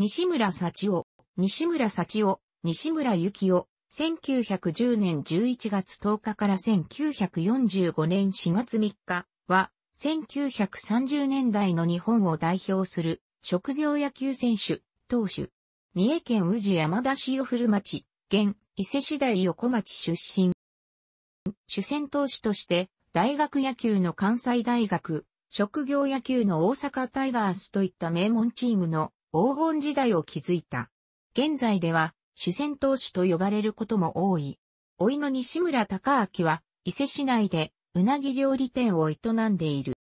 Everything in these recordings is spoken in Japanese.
西村幸夫、西村幸夫、西村幸夫、1910年11月10日から1945年4月3日は、1930年代の日本を代表する職業野球選手、投手。三重県宇治山田市与古町、現伊勢市大横町出身。主戦投手として、大学野球の関西大学、職業野球の大阪タイガースといった名門チームの黄金時代を築いた。現在では主戦投手と呼ばれることも多い。老いの西村隆明は伊勢市内でうなぎ料理店を営んでいる。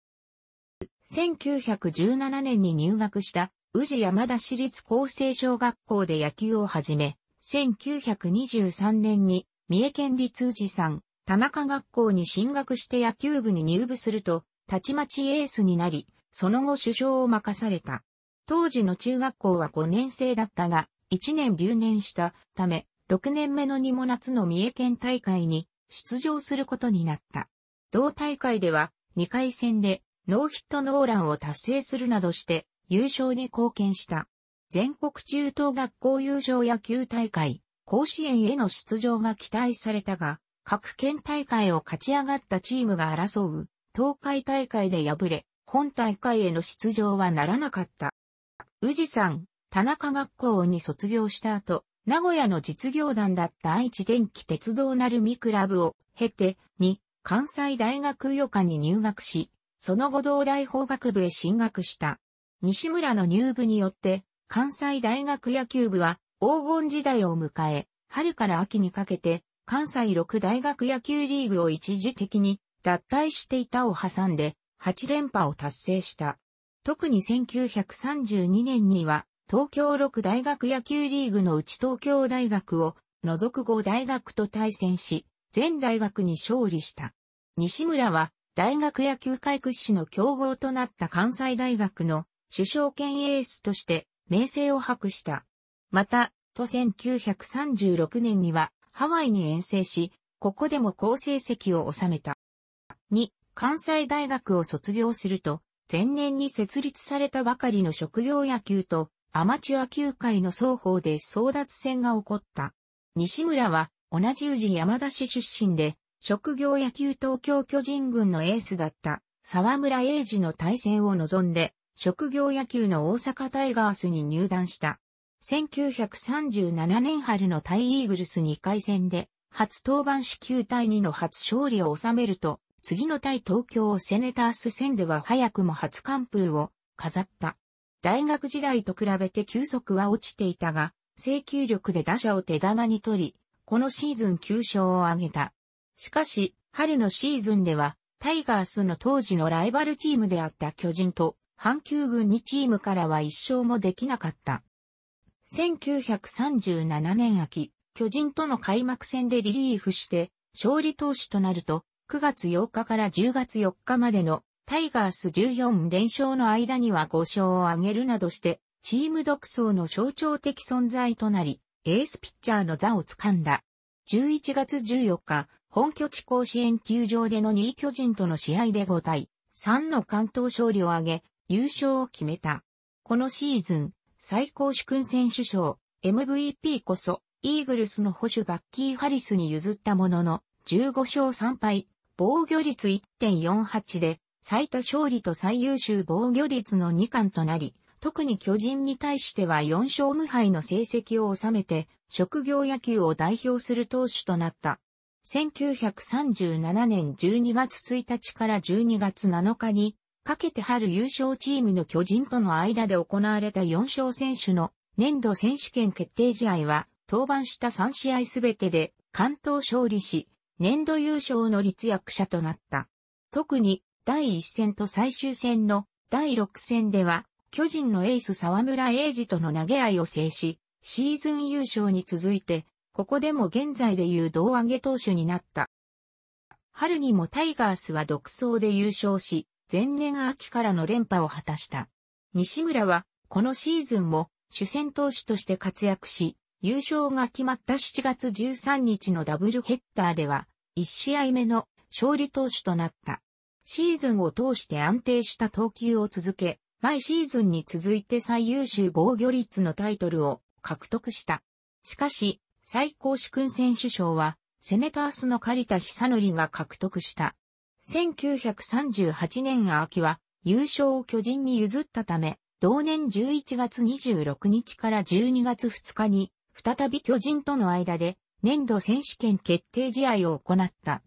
1917年に入学した宇治山田市立厚生小学校で野球を始め、1923年に三重県立宇治山田中学校に進学して野球部に入部すると、たちまちエースになり、その後首相を任された。当時の中学校は5年生だったが、1年留年したため、6年目の2も夏の三重県大会に出場することになった。同大会では2回戦でノーヒットノーランを達成するなどして優勝に貢献した。全国中等学校優勝野球大会、甲子園への出場が期待されたが、各県大会を勝ち上がったチームが争う、東海大会で敗れ、本大会への出場はならなかった。宇治山、田中学校に卒業した後、名古屋の実業団だった愛知電気鉄道なるみクラブを経て、に、関西大学予科に入学し、その後同大法学部へ進学した。西村の入部によって、関西大学野球部は黄金時代を迎え、春から秋にかけて、関西六大学野球リーグを一時的に脱退していたを挟んで、8連覇を達成した。特に1932年には、東京6大学野球リーグのうち東京大学を除く5大学と対戦し、全大学に勝利した。西村は大学野球界屈指の強豪となった関西大学の首相兼エースとして名声を博した。また、と1936年にはハワイに遠征し、ここでも好成績を収めた。2、関西大学を卒業すると、前年に設立されたばかりの職業野球とアマチュア球界の双方で争奪戦が起こった。西村は同じ宇治山田市出身で、職業野球東京巨人軍のエースだった沢村英二の対戦を望んで、職業野球の大阪タイガースに入団した。1937年春のタイイーグルス2回戦で、初登板し9対2の初勝利を収めると、次の対東京セネタース戦では早くも初完封を飾った。大学時代と比べて球速は落ちていたが、制球力で打者を手玉に取り、このシーズン9勝を挙げた。しかし、春のシーズンでは、タイガースの当時のライバルチームであった巨人と、阪急軍2チームからは一勝もできなかった。1937年秋、巨人との開幕戦でリリーフして、勝利投手となると、9月8日から10月4日までのタイガース14連勝の間には5勝を挙げるなどして、チーム独走の象徴的存在となり、エースピッチャーの座を掴んだ。11月14日、本拠地甲子園球場での2位巨人との試合で5対3の関東勝利を挙げ、優勝を決めた。このシーズン、最高主君選手賞、MVP こそ、イーグルスの保守バッキー・ハリスに譲ったものの、15勝3敗、防御率1.48で、最多勝利と最優秀防御率の2冠となり、特に巨人に対しては4勝無敗の成績を収めて、職業野球を代表する投手となった。1937年12月1日から12月7日に、かけて春優勝チームの巨人との間で行われた4勝選手の年度選手権決定試合は、登板した3試合すべてで関東勝利し、年度優勝の立役者となった。特に第1戦と最終戦の第6戦では、巨人のエース沢村英二との投げ合いを制し、シーズン優勝に続いて、ここでも現在でいう胴上げ投手になった。春にもタイガースは独走で優勝し、前年秋からの連覇を果たした。西村は、このシーズンも主戦投手として活躍し、優勝が決まった7月13日のダブルヘッダーでは、1試合目の勝利投手となった。シーズンを通して安定した投球を続け、毎シーズンに続いて最優秀防御率のタイトルを獲得した。しかし、最高主君選手賞は、セネタースの狩田久則が獲得した。1938年秋は、優勝を巨人に譲ったため、同年11月26日から12月2日に再び巨人との間で年度選手権決定試合を行った。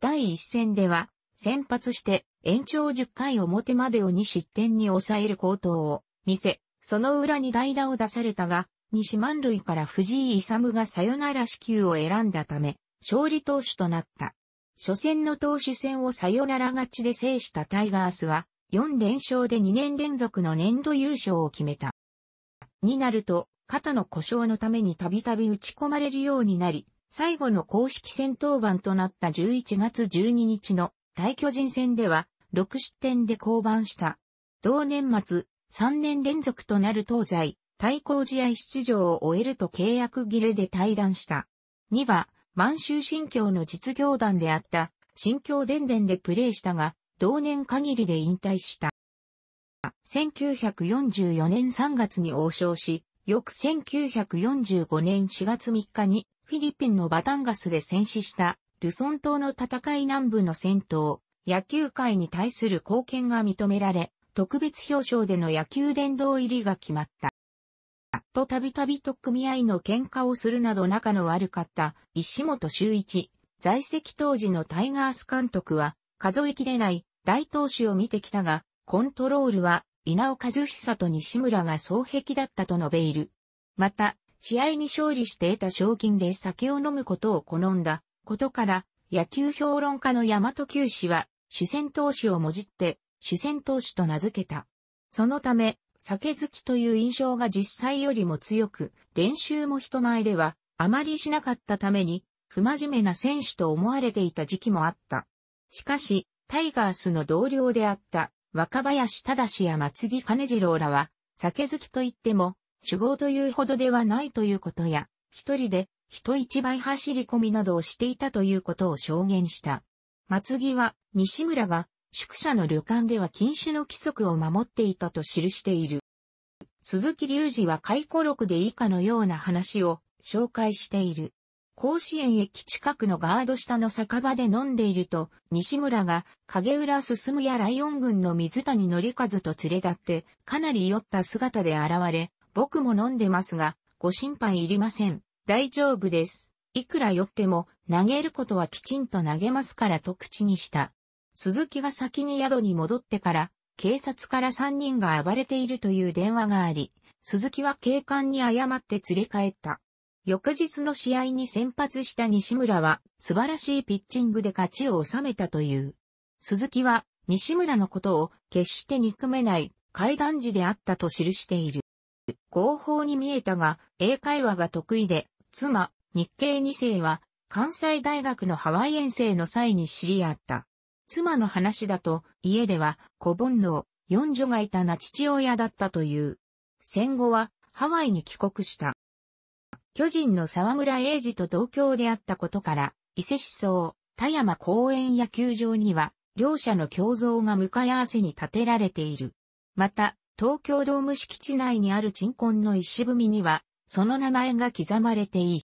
第1戦では先発して延長10回表までを2失点に抑える高騰を見せ、その裏に代打を出されたが、西満塁から藤井勇がサヨナラ支給を選んだため、勝利投手となった。初戦の投手戦をサヨナラ勝ちで制したタイガースは、4連勝で2年連続の年度優勝を決めた。になると、肩の故障のためにたびたび打ち込まれるようになり、最後の公式戦登板となった11月12日の大巨人戦では6失点で降板した。同年末、3年連続となる東西、対抗試合出場を終えると契約切れで退団した。2は、満州新京の実業団であった新京伝伝でプレーしたが、同年限りで引退した。1944年3月に王将し、翌1945年4月3日にフィリピンのバタンガスで戦死したルソン島の戦い南部の戦闘、野球界に対する貢献が認められ、特別表彰での野球殿堂入りが決まった。とたびたびと組合の喧嘩をするなど仲の悪かった石本周一、在籍当時のタイガース監督は数えきれない大投手を見てきたが、コントロールは稲尾和久と西村が双璧だったと述べいる。また、試合に勝利して得た賞金で酒を飲むことを好んだことから、野球評論家の山戸九氏は、主戦投手をもじって、主戦投手と名付けた。そのため、酒好きという印象が実際よりも強く、練習も人前ではあまりしなかったために、不真面目な選手と思われていた時期もあった。しかし、タイガースの同僚であった若林正や松木金次郎らは、酒好きといっても、主語というほどではないということや、一人で、人一倍走り込みなどをしていたということを証言した。松木は、西村が、宿舎の旅館では禁酒の規則を守っていたと記している。鈴木隆二は回顧録で以下のような話を紹介している。甲子園駅近くのガード下の酒場で飲んでいると、西村が影浦進やライオン軍の水谷則和と連れ立って、かなり酔った姿で現れ、僕も飲んでますが、ご心配いりません。大丈夫です。いくら酔っても、投げることはきちんと投げますからと口にした。鈴木が先に宿に戻ってから、警察から3人が暴れているという電話があり、鈴木は警官に誤って連れ帰った。翌日の試合に先発した西村は素晴らしいピッチングで勝ちを収めたという。鈴木は西村のことを決して憎めない階段時であったと記している。合法に見えたが英会話が得意で、妻、日系2世は関西大学のハワイ遠征の際に知り合った。妻の話だと家では子煩悩、四女がいたな父親だったという。戦後はハワイに帰国した。巨人の沢村栄治と同郷であったことから、伊勢思想、田山公園野球場には、両者の共像が向かい合わせに建てられている。また、東京ドーム敷地内にある鎮魂の石踏みには、その名前が刻まれていい。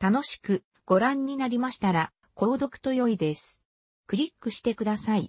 楽しくご覧になりましたら、購読と良いです。クリックしてください。